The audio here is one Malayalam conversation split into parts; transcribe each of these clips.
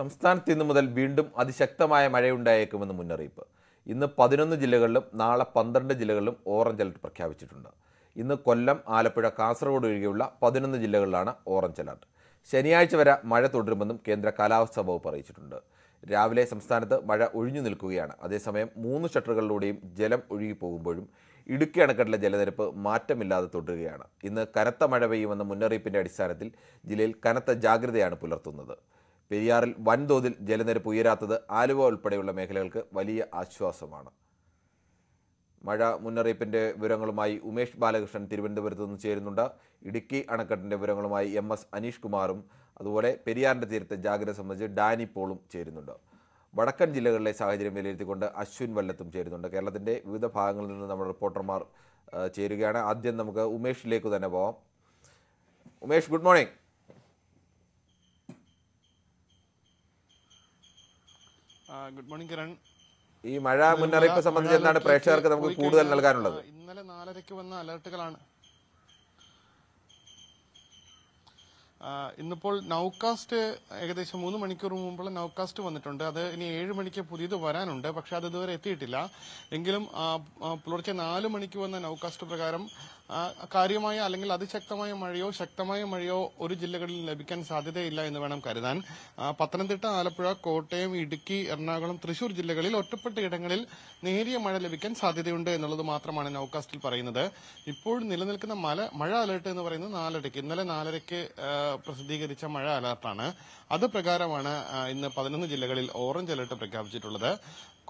സംസ്ഥാനത്ത് ഇന്നു മുതൽ വീണ്ടും അതിശക്തമായ മഴയുണ്ടായേക്കുമെന്ന് മുന്നറിയിപ്പ് ഇന്ന് പതിനൊന്ന് ജില്ലകളിലും നാളെ പന്ത്രണ്ട് ജില്ലകളിലും ഓറഞ്ച് അലർട്ട് പ്രഖ്യാപിച്ചിട്ടുണ്ട് ഇന്ന് കൊല്ലം ആലപ്പുഴ കാസർഗോഡ് ഒഴികെയുള്ള പതിനൊന്ന് ജില്ലകളിലാണ് ഓറഞ്ച് അലർട്ട് ശനിയാഴ്ച വരെ മഴ തുടരുമെന്നും കേന്ദ്ര കാലാവസ്ഥാ വകുപ്പ് അറിയിച്ചിട്ടുണ്ട് രാവിലെ സംസ്ഥാനത്ത് മഴ ഒഴിഞ്ഞു നിൽക്കുകയാണ് അതേസമയം മൂന്ന് ഷട്ടറുകളിലൂടെയും ജലം ഒഴുകിപ്പോകുമ്പോഴും ഇടുക്കി അണക്കെട്ടിലെ ജലനിരപ്പ് മാറ്റമില്ലാതെ തുടരുകയാണ് ഇന്ന് കനത്ത മഴ പെയ്യുമെന്ന മുന്നറിയിപ്പിൻ്റെ അടിസ്ഥാനത്തിൽ ജില്ലയിൽ കനത്ത ജാഗ്രതയാണ് പുലർത്തുന്നത് പെരിയാറിൽ വൻതോതിൽ ജലനിരപ്പ് ഉയരാത്തത് ആലുവ ഉൾപ്പെടെയുള്ള മേഖലകൾക്ക് വലിയ ആശ്വാസമാണ് മഴ മുന്നറിയിപ്പിൻ്റെ വിവരങ്ങളുമായി ഉമേഷ് ബാലകൃഷ്ണൻ തിരുവനന്തപുരത്ത് നിന്ന് ചേരുന്നുണ്ട് ഇടുക്കി അണക്കെട്ടിൻ്റെ വിവരങ്ങളുമായി എം എസ് അനീഷ് കുമാറും അതുപോലെ പെരിയാറിൻ്റെ തീരത്തെ ജാഗ്രത സംബന്ധിച്ച് ഡാനി പോളും ചേരുന്നുണ്ട് വടക്കൻ ജില്ലകളിലെ സാഹചര്യം വിലയിരുത്തിക്കൊണ്ട് അശ്വിൻ വല്ലത്തും ചേരുന്നുണ്ട് കേരളത്തിൻ്റെ വിവിധ ഭാഗങ്ങളിൽ നിന്ന് നമ്മുടെ റിപ്പോർട്ടർമാർ ചേരുകയാണ് ആദ്യം നമുക്ക് ഉമേഷിലേക്ക് തന്നെ പോവാം Umesh good morning good morning Kiran ഈ മഴ മുന്നറിയിപ്പ് സംബന്ധിച്ച് എന്താണ് പ്രേക്ഷകർക്ക് നമുക്ക് കൂടുതൽ നൽകാനുള്ളത് ഇന്നലെ നാലരയ്ക്ക് വന്ന അലർട്ടുകളാണ് ഇന്നിപ്പോൾ നൌകാസ്റ്റ് ഏകദേശം മൂന്ന് മണിക്കൂർ മുമ്പുള്ള നൌകാസ്റ്റ് വന്നിട്ടുണ്ട് അത് ഇനി ഏഴ് മണിക്ക് പുതിയത് വരാനുണ്ട് പക്ഷെ അത് ഇതുവരെ എത്തിയിട്ടില്ല എങ്കിലും പുലർച്ചെ നാല് മണിക്ക് വന്ന നൌകാസ്റ്റ് പ്രകാരം കാര്യമായ അല്ലെങ്കിൽ അതിശക്തമായ മഴയോ ശക്തമായ മഴയോ ഒരു ജില്ലകളിൽ ലഭിക്കാൻ സാധ്യതയില്ല എന്ന് വേണം കരുതാൻ പത്തനംതിട്ട ആലപ്പുഴ കോട്ടയം ഇടുക്കി എറണാകുളം തൃശൂർ ജില്ലകളിൽ ഒറ്റപ്പെട്ട ഇടങ്ങളിൽ നേരിയ മഴ ലഭിക്കാൻ സാധ്യതയുണ്ട് എന്നുള്ളത് മാത്രമാണ് നൌകാസ്റ്റിൽ പറയുന്നത് ഇപ്പോൾ നിലനിൽക്കുന്ന മഴ അലർട്ട് എന്ന് പറയുന്നത് നാലരയ്ക്ക് ഇന്നലെ നാലരയ്ക്ക് പ്രസിദ്ധീകരിച്ച മഴ അലർട്ടാണ് അത് പ്രകാരമാണ് ഇന്ന് പതിനൊന്ന് ജില്ലകളിൽ ഓറഞ്ച് അലർട്ട് പ്രഖ്യാപിച്ചിട്ടുള്ളത്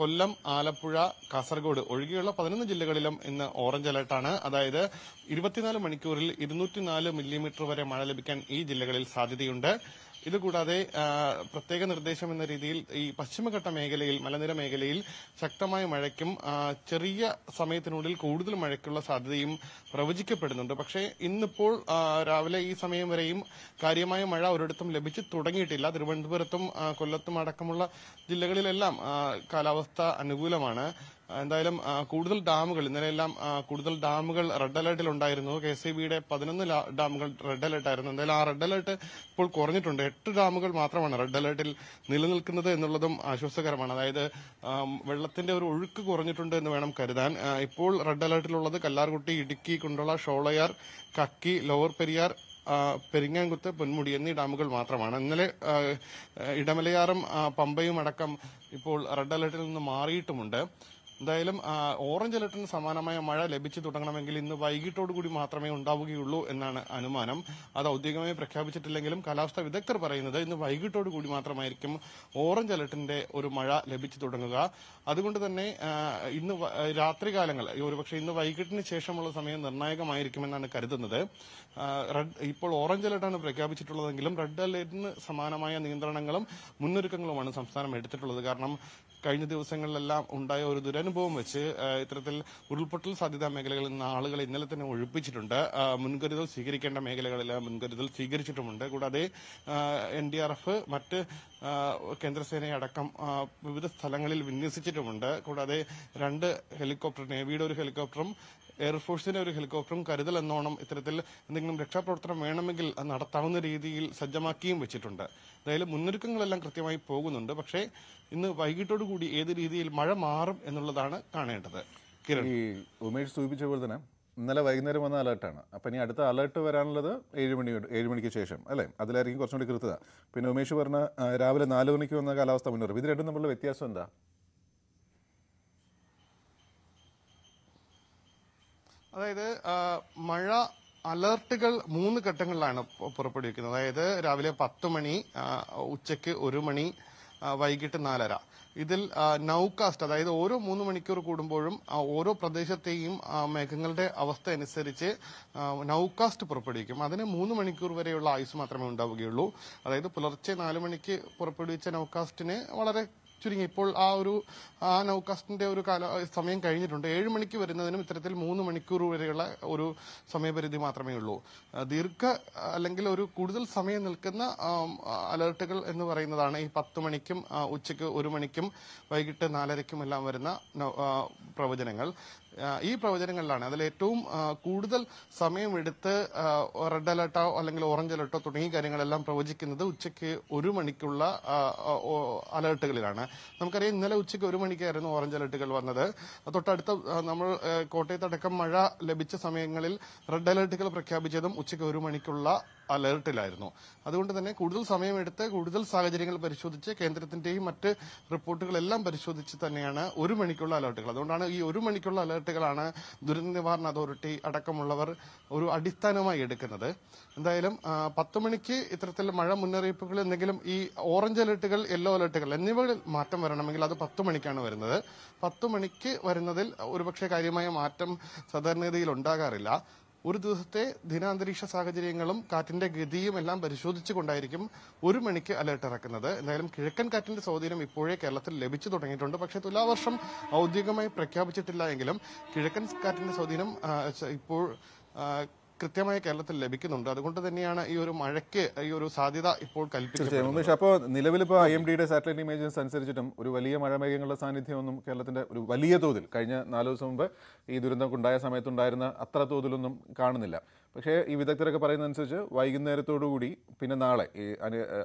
കൊല്ലം ആലപ്പുഴ കാസർഗോഡ് ഒഴികെയുള്ള പതിനൊന്ന് ജില്ലകളിലും ഇന്ന് ഓറഞ്ച് അലർട്ടാണ് അതായത് ഇരുപത്തിനാല് മണിക്കൂറിൽ ഇരുന്നൂറ്റിനാല് മില്ലിമീറ്റർ വരെ മഴ ലഭിക്കാൻ ഈ ജില്ലകളിൽ സാധ്യതയുണ്ട് ഇതുകൂടാതെ പ്രത്യേക നിർദ്ദേശം എന്ന രീതിയിൽ ഈ പശ്ചിമഘട്ട മേഖലയിൽ മലനിര മേഖലയിൽ ശക്തമായ മഴയ്ക്കും ചെറിയ സമയത്തിനുള്ളിൽ കൂടുതൽ മഴയ്ക്കുള്ള സാധ്യതയും പ്രവചിക്കപ്പെടുന്നുണ്ട് പക്ഷേ ഇന്നിപ്പോൾ രാവിലെ ഈ സമയം വരെയും കാര്യമായ മഴ ഒരിടത്തും ലഭിച്ചു തുടങ്ങിയിട്ടില്ല തിരുവനന്തപുരത്തും കൊല്ലത്തും അടക്കമുള്ള ജില്ലകളിലെല്ലാം കാലാവസ്ഥ അനുകൂലമാണ് എന്തായാലും കൂടുതൽ ഡാമുകൾ ഇന്നലെയെല്ലാം കൂടുതൽ ഡാമുകൾ റെഡ് അലർട്ടിൽ ഉണ്ടായിരുന്നു കെ എസ് ബിയുടെ പതിനൊന്ന് ഡാമുകൾ റെഡ് അലർട്ടായിരുന്നു എന്തായാലും ആ റെഡ് അലർട്ട് ഇപ്പോൾ കുറഞ്ഞിട്ടുണ്ട് എട്ട് ഡാമുകൾ മാത്രമാണ് റെഡ് അലർട്ടിൽ നിലനിൽക്കുന്നത് എന്നുള്ളതും ആശ്വാസകരമാണ് അതായത് വെള്ളത്തിന്റെ ഒരു ഒഴുക്ക് കുറഞ്ഞിട്ടുണ്ട് എന്ന് വേണം കരുതാൻ ഇപ്പോൾ റെഡ് അലർട്ടിലുള്ളത് കല്ലാർകുട്ടി ഇടുക്കി കുണ്ടള ഷോളയാർ കക്കി ലോവർ പെരിയാർ പെരിങ്ങാങ്കുത്ത് പൊന്മുടി എന്നീ ഡാമുകൾ മാത്രമാണ് ഇന്നലെ ഇടമലയാറും പമ്പയും അടക്കം ഇപ്പോൾ റെഡ് അലർട്ടിൽ നിന്ന് മാറിയിട്ടുമുണ്ട് എന്തായാലും ഓറഞ്ച് അലർട്ടിന് സമാനമായ മഴ ലഭിച്ചു തുടങ്ങണമെങ്കിൽ ഇന്ന് വൈകിട്ടോടുകൂടി മാത്രമേ ഉണ്ടാവുകയുള്ളൂ എന്നാണ് അനുമാനം അത് ഔദ്യോഗികമായി പ്രഖ്യാപിച്ചിട്ടില്ലെങ്കിലും കാലാവസ്ഥാ വിദഗ്ധർ പറയുന്നത് ഇന്ന് വൈകിട്ടോടുകൂടി മാത്രമായിരിക്കും ഓറഞ്ച് അലർട്ടിന്റെ ഒരു മഴ ലഭിച്ചു തുടങ്ങുക അതുകൊണ്ട് തന്നെ ഇന്ന് രാത്രികാലങ്ങൾ ഒരുപക്ഷെ ഇന്ന് വൈകിട്ടിന് ശേഷമുള്ള സമയം നിർണായകമായിരിക്കുമെന്നാണ് കരുതുന്നത് റെഡ് ഇപ്പോൾ ഓറഞ്ച് അലർട്ടാണ് പ്രഖ്യാപിച്ചിട്ടുള്ളതെങ്കിലും റെഡ് അലർട്ടിന് സമാനമായ നിയന്ത്രണങ്ങളും മുന്നൊരുക്കങ്ങളുമാണ് സംസ്ഥാനം എടുത്തിട്ടുള്ളത് കാരണം കഴിഞ്ഞ ദിവസങ്ങളിലെല്ലാം ഉണ്ടായ ഒരു ദുരനുഭവം വെച്ച് ഇത്തരത്തിൽ ഉരുൾപൊട്ടൽ സാധ്യതാ മേഖലകളിൽ നിന്ന് ആളുകളെ ഇന്നലെ തന്നെ ഒഴിപ്പിച്ചിട്ടുണ്ട് മുൻകരുതൽ സ്വീകരിക്കേണ്ട മേഖലകളിൽ മുൻകരുതൽ സ്വീകരിച്ചിട്ടുമുണ്ട് കൂടാതെ എൻ ഡി ആർ എഫ് മറ്റ് കേന്ദ്രസേനയടക്കം വിവിധ സ്ഥലങ്ങളിൽ വിന്യസിച്ചിട്ടുമുണ്ട് കൂടാതെ രണ്ട് ഹെലികോപ്റ്റർ നേവിയുടെ ഒരു ഹെലികോപ്റ്ററും എയർഫോഴ്സിന്റെ ഒരു ഹെലികോപ്റ്ററും കരുതൽ എന്നോണം ഇത്തരത്തിൽ എന്തെങ്കിലും രക്ഷാപ്രവർത്തനം വേണമെങ്കിൽ നടത്താവുന്ന രീതിയിൽ സജ്ജമാക്കിയും വെച്ചിട്ടുണ്ട് അതായത് മുന്നൊരുക്കങ്ങളെല്ലാം കൃത്യമായി പോകുന്നുണ്ട് പക്ഷേ ഇന്ന് വൈകിട്ടോടുകൂടി ഏത് രീതിയിൽ മഴ മാറും എന്നുള്ളതാണ് കാണേണ്ടത് കിരൺ ഈ ഉമേഷ് സൂചിപ്പിച്ച പോലെ തന്നെ ഇന്നലെ വൈകുന്നേരം വന്ന അലേർട്ടാണ് അപ്പം ഇനി അടുത്ത അലേർട്ട് വരാനുള്ളത് ഏഴ് മണി ഏഴ് മണിക്ക് ശേഷം അല്ലേ അതിലായിരിക്കും കുറച്ചുകൂടി കൃത്യത പിന്നെ ഉമേഷ് പറഞ്ഞ രാവിലെ നാല് മണിക്ക് വന്ന കാലാവസ്ഥ മുന്നറിയിപ്പ് ഇത് രണ്ടും തമ്മിലുള്ള വ്യത്യാസം എന്താ അതായത് മഴ അലർട്ടുകൾ മൂന്ന് ഘട്ടങ്ങളിലാണ് പുറപ്പെടുവിക്കുന്നത് അതായത് രാവിലെ പത്ത് മണി ഉച്ചയ്ക്ക് ഒരു മണി വൈകിട്ട് നാലര ഇതിൽ നൌകാസ്റ്റ് അതായത് ഓരോ മൂന്ന് മണിക്കൂർ കൂടുമ്പോഴും ഓരോ പ്രദേശത്തെയും മേഘങ്ങളുടെ അവസ്ഥ അനുസരിച്ച് നൌകാസ്റ്റ് പുറപ്പെടുവിക്കും അതിന് മൂന്ന് മണിക്കൂർ വരെയുള്ള ആയുസ് മാത്രമേ ഉണ്ടാവുകയുള്ളൂ അതായത് പുലർച്ചെ നാല് മണിക്ക് പുറപ്പെടുവിച്ച നൌകാസ്റ്റിന് വളരെ ചുരുങ്ങി ഇപ്പോൾ ആ ഒരു ആ നൗകാസ്റ്റിന്റെ ഒരു കാല സമയം കഴിഞ്ഞിട്ടുണ്ട് ഏഴ് മണിക്ക് വരുന്നതിനും ഇത്തരത്തിൽ മൂന്ന് മണിക്കൂർ വരെയുള്ള ഒരു സമയപരിധി മാത്രമേ ഉള്ളൂ ദീർഘ അല്ലെങ്കിൽ ഒരു കൂടുതൽ സമയം നിൽക്കുന്ന അലർട്ടുകൾ എന്ന് പറയുന്നതാണ് ഈ പത്ത് മണിക്കും ഉച്ചയ്ക്ക് ഒരു മണിക്കും വൈകിട്ട് നാലരയ്ക്കും എല്ലാം വരുന്ന പ്രവചനങ്ങൾ ഈ പ്രവചനങ്ങളിലാണ് അതിൽ ഏറ്റവും കൂടുതൽ സമയമെടുത്ത് റെഡ് അലർട്ടോ അല്ലെങ്കിൽ ഓറഞ്ച് അലർട്ടോ തുടങ്ങിയ കാര്യങ്ങളെല്ലാം പ്രവചിക്കുന്നത് ഉച്ചയ്ക്ക് ഒരു മണിക്കുള്ള അലേർട്ടുകളിലാണ് നമുക്കറിയാം ഇന്നലെ ഉച്ചയ്ക്ക് ഒരു മണിക്കായിരുന്നു ഓറഞ്ച് അലർട്ടുകൾ വന്നത് തൊട്ടടുത്ത നമ്മൾ കോട്ടയത്തടക്കം മഴ ലഭിച്ച സമയങ്ങളിൽ റെഡ് അലർട്ടുകൾ പ്രഖ്യാപിച്ചതും ഉച്ചയ്ക്ക് ഒരു മണിക്കുള്ള അലർട്ടിലായിരുന്നു അതുകൊണ്ട് തന്നെ കൂടുതൽ സമയമെടുത്ത് കൂടുതൽ സാഹചര്യങ്ങൾ പരിശോധിച്ച് കേന്ദ്രത്തിന്റെയും മറ്റ് റിപ്പോർട്ടുകളെല്ലാം പരിശോധിച്ച് തന്നെയാണ് ഒരു മണിക്കുള്ള അലർട്ടുകൾ അതുകൊണ്ടാണ് ഈ ഒരു മണിക്കുള്ള അലർട്ടുകളാണ് ദുരന്ത നിവാരണ അതോറിറ്റി അടക്കമുള്ളവർ ഒരു അടിസ്ഥാനമായി എടുക്കുന്നത് എന്തായാലും പത്ത് മണിക്ക് ഇത്തരത്തിൽ മഴ മുന്നറിയിപ്പുകൾ എന്തെങ്കിലും ഈ ഓറഞ്ച് അലർട്ടുകൾ യെല്ലോ അലർട്ടുകൾ എന്നിവയിൽ മാറ്റം വരണമെങ്കിൽ അത് പത്ത് മണിക്കാണ് വരുന്നത് പത്ത് മണിക്ക് വരുന്നതിൽ ഒരുപക്ഷെ കാര്യമായ മാറ്റം സാധാരണഗതിയിൽ ഉണ്ടാകാറില്ല ഒരു ദിവസത്തെ ദിനാന്തരീക്ഷ സാഹചര്യങ്ങളും കാറ്റിന്റെ ഗതിയും എല്ലാം പരിശോധിച്ചുകൊണ്ടായിരിക്കും ഒരു മണിക്ക് അലർട്ട് ഇറക്കുന്നത് എന്തായാലും കിഴക്കൻ കാറ്റിന്റെ സ്വാധീനം ഇപ്പോഴേ കേരളത്തിൽ ലഭിച്ചു തുടങ്ങിയിട്ടുണ്ട് പക്ഷേ തുലാവർഷം ഔദ്യോഗികമായി പ്രഖ്യാപിച്ചിട്ടില്ല എങ്കിലും കിഴക്കൻ കാറ്റിന്റെ സ്വാധീനം ഇപ്പോൾ കൃത്യമായി കേരളത്തിൽ ലഭിക്കുന്നുണ്ട് അതുകൊണ്ട് തന്നെയാണ് ഈ ഒരു മഴയ്ക്ക് ഈ ഒരു സാധ്യത ഇപ്പോൾ കൽപ്പിച്ചത് അപ്പോൾ നിലവിൽ ഇപ്പോൾ ഐ എം ഡിയുടെ സാറ്റലൈറ്റ് ഇമേജസ് അനുസരിച്ചിട്ടും ഒരു വലിയ മഴമേഘങ്ങളുടെ സാന്നിധ്യമൊന്നും കേരളത്തിന്റെ ഒരു വലിയ തോതിൽ കഴിഞ്ഞ നാല് ദിവസം മുമ്പ് ഈ ദുരന്തം ഉണ്ടായ സമയത്തുണ്ടായിരുന്ന അത്ര തോതിലൊന്നും കാണുന്നില്ല പക്ഷേ ഈ വിദഗ്ധരൊക്കെ പറയുന്നതനുസരിച്ച് വൈകുന്നേരത്തോടുകൂടി പിന്നെ നാളെ ഈ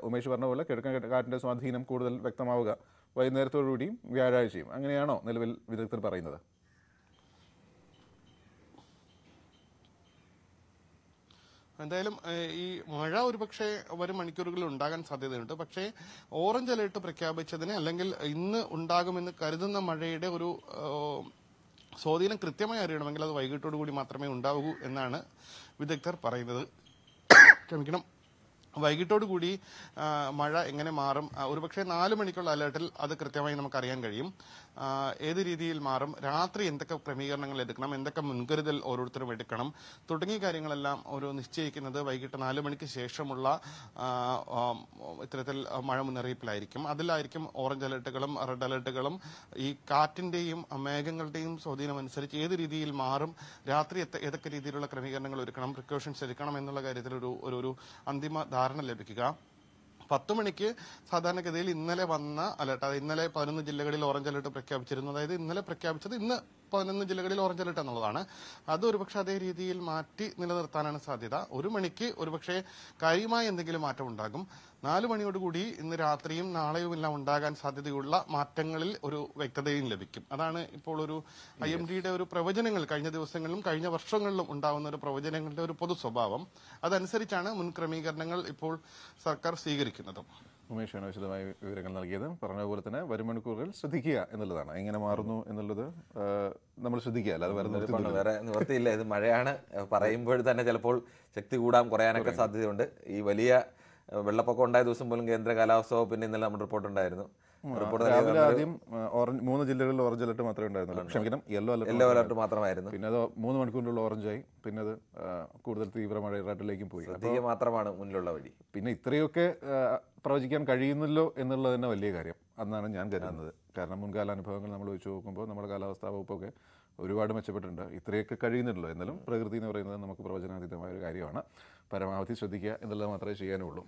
ഉമേഷ് പറഞ്ഞ പോലെ കിഴക്കൻ കാറ്റിൻ്റെ സ്വാധീനം കൂടുതൽ വ്യക്തമാവുക വൈകുന്നേരത്തോടുകൂടിയും വ്യാഴാഴ്ചയും അങ്ങനെയാണോ നിലവിൽ വിദഗ്ധർ പറയുന്നത് എന്തായാലും ഈ മഴ ഒരുപക്ഷെ വരും മണിക്കൂറുകളിൽ ഉണ്ടാകാൻ സാധ്യതയുണ്ട് പക്ഷേ ഓറഞ്ച് അലേർട്ട് പ്രഖ്യാപിച്ചതിന് അല്ലെങ്കിൽ ഇന്ന് ഉണ്ടാകുമെന്ന് കരുതുന്ന മഴയുടെ ഒരു സ്വാധീനം കൃത്യമായി അറിയണമെങ്കിൽ അത് വൈകിട്ടോടു കൂടി മാത്രമേ ഉണ്ടാവൂ എന്നാണ് വിദഗ്ധർ പറയുന്നത് ക്ഷമിക്കണം വൈകിട്ടോടു കൂടി മഴ എങ്ങനെ മാറും ഒരുപക്ഷെ നാല് മണിക്കുള്ള അലേർട്ടിൽ അത് കൃത്യമായി നമുക്ക് അറിയാൻ കഴിയും ഏത് രീതിയിൽ മാറും രാത്രി എന്തൊക്കെ ക്രമീകരണങ്ങൾ എടുക്കണം എന്തൊക്കെ മുൻകരുതൽ ഓരോരുത്തരും എടുക്കണം തുടങ്ങിയ കാര്യങ്ങളെല്ലാം ഒരു നിശ്ചയിക്കുന്നത് വൈകിട്ട് നാല് മണിക്ക് ശേഷമുള്ള ഇത്തരത്തിൽ മഴ മുന്നറിയിപ്പിലായിരിക്കും അതിലായിരിക്കും ഓറഞ്ച് അലർട്ടുകളും റെഡ് അലർട്ടുകളും ഈ കാറ്റിന്റെയും മേഘങ്ങളുടെയും അനുസരിച്ച് ഏത് രീതിയിൽ മാറും രാത്രി ഏതൊക്കെ രീതിയിലുള്ള ക്രമീകരണങ്ങൾ ഒരുക്കണം പ്രിക്കോഷൻസ് എടുക്കണം എന്നുള്ള കാര്യത്തിൽ ഒരു ഒരു അന്തിമ ധാരണ ലഭിക്കുക പത്ത് മണിക്ക് സാധാരണഗതിയിൽ ഇന്നലെ വന്ന അലർട്ട് അതായത് ഇന്നലെ പതിനൊന്ന് ജില്ലകളിൽ ഓറഞ്ച് അലർട്ട് പ്രഖ്യാപിച്ചിരുന്നു അതായത് ഇന്നലെ പ്രഖ്യാപിച്ചത് ഇന്ന് പതിനൊന്ന് ജില്ലകളിൽ ഓറഞ്ച് അലർട്ട് എന്നുള്ളതാണ് അത് ഒരുപക്ഷെ അതേ രീതിയിൽ മാറ്റി നിലനിർത്താനാണ് സാധ്യത ഒരു മണിക്ക് ഒരുപക്ഷെ കാര്യമായ എന്തെങ്കിലും മാറ്റം ഉണ്ടാകും നാലു മണിയോടുകൂടി ഇന്ന് രാത്രിയും എല്ലാം ഉണ്ടാകാൻ സാധ്യതയുള്ള മാറ്റങ്ങളിൽ ഒരു വ്യക്തതയും ലഭിക്കും അതാണ് ഇപ്പോൾ ഒരു ഐ എം ഡിയുടെ ഒരു പ്രവചനങ്ങൾ കഴിഞ്ഞ ദിവസങ്ങളിലും കഴിഞ്ഞ വർഷങ്ങളിലും ഉണ്ടാകുന്ന ഒരു പ്രവചനങ്ങളുടെ ഒരു പൊതു സ്വഭാവം അതനുസരിച്ചാണ് മുൻക്രമീകരണങ്ങൾ ഇപ്പോൾ സർക്കാർ സ്വീകരിക്കുന്നതും ഉമേഷാണ് വിശദമായ വിവരങ്ങൾ നൽകിയത് പറഞ്ഞതുപോലെ തന്നെ വരും മണിക്കൂറുകൾ ശ്രദ്ധിക്കുക എന്നുള്ളതാണ് എങ്ങനെ മാറുന്നു എന്നുള്ളത് നമ്മൾ ശ്രദ്ധിക്കുക അല്ലാതെ വേറെ വേറെ നിവർത്തിയില്ല ഇത് മഴയാണ് പറയുമ്പോൾ തന്നെ ചിലപ്പോൾ ശക്തി കൂടാൻ കുറയാനൊക്കെ സാധ്യതയുണ്ട് ഈ വലിയ വെള്ളപ്പൊക്കം ഉണ്ടായ ദിവസം പോലും കേന്ദ്ര കാലാവസ്ഥ വകുപ്പിൻ്റെ ഇന്നലെ നമ്മുടെ റിപ്പോർട്ടുണ്ടായിരുന്നു രാവിലെ ആദ്യം മൂന്ന് ജില്ലകളിൽ ഓറഞ്ച് അലർട്ട് മാത്രമേ ഉണ്ടായിരുന്നുള്ളൂ ക്ഷമിക്കണം യെല്ലോ അലർട്ട് യെല്ലോ അലർട്ട് മാത്രമായിരുന്നു പിന്നെ അത് മൂന്ന് മണിക്കൂറിനുള്ള ഓറഞ്ചായി പിന്നെ അത് കൂടുതൽ തീവ്രമായ റെഡിലേക്കും പോയി മാത്രമാണ് മുന്നിലുള്ള വഴി പിന്നെ ഇത്രയൊക്കെ പ്രവചിക്കാൻ കഴിയുന്നല്ലോ എന്നുള്ളത് തന്നെ വലിയ കാര്യം അന്നാണ് ഞാൻ കരുതുന്നത് കാരണം മുൻകാല അനുഭവങ്ങൾ നമ്മൾ വെച്ച് നോക്കുമ്പോൾ നമ്മുടെ കാലാവസ്ഥാ വകുപ്പൊക്കെ ഒരുപാട് മെച്ചപ്പെട്ടിട്ടുണ്ട് ഇത്രയൊക്കെ കഴിയുന്നുണ്ടല്ലോ എന്നാലും പ്രകൃതി എന്ന് പറയുന്നത് നമുക്ക് പ്രവചനാതീതമായ ഒരു കാര്യമാണ് പരമാവധി ശ്രദ്ധിക്കുക എന്നുള്ളത് മാത്രമേ ചെയ്യാനുള്ളൂ